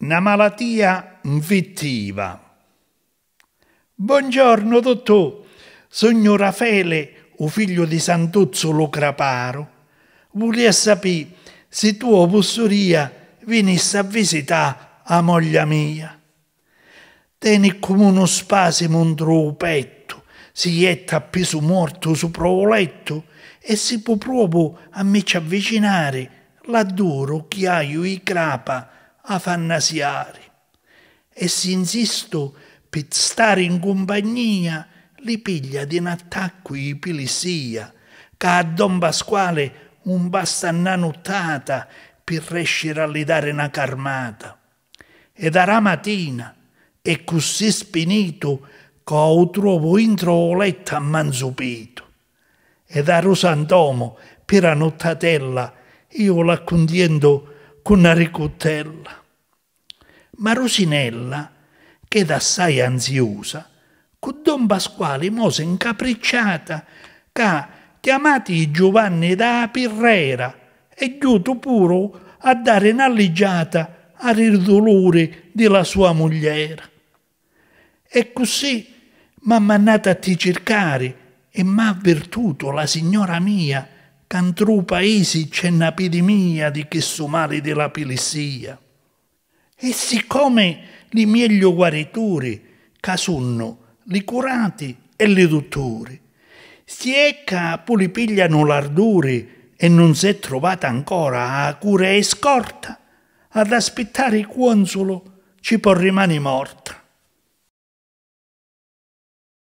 una malattia infettiva. Buongiorno, dottor. Sogno Rafele, o figlio di Santuzzo lo Craparo. volia sapere se tua possoria venisse a visitare a moglie mia. Tene come uno spasimo entro il petto, si ietta appeso morto su provoletto e si può proprio a me ci avvicinare, laddoro chiaio i crapa affannasiare. E se insisto per stare in compagnia, li piglia di un attacco di pilisia, che a Don Pasquale un basta una nottata per riuscire a gli dare una carmata. E da mattina è così spinito che lo trovo intro letto ammanzupito. E da Rosantomo per la nottatella io l'accontiendo con una ricottella ma Rosinella, che era assai ansiosa, con Don Pasquale mose incapricciata che chiamati Giovanni da Pirrera e giunto puro a dare un'alligiata al dolore della sua mogliera. E così m'ha andata a ti cercare e m'ha avvertuto la signora mia che in paesi c'è una epidemia di questo male della pilessia. E siccome li meglio guarituri, casunno, li curati e li dottori, si ecca capo li pigliano l'ardure e non si è trovata ancora a cura e scorta, ad aspettare il consolo ci può rimane morta.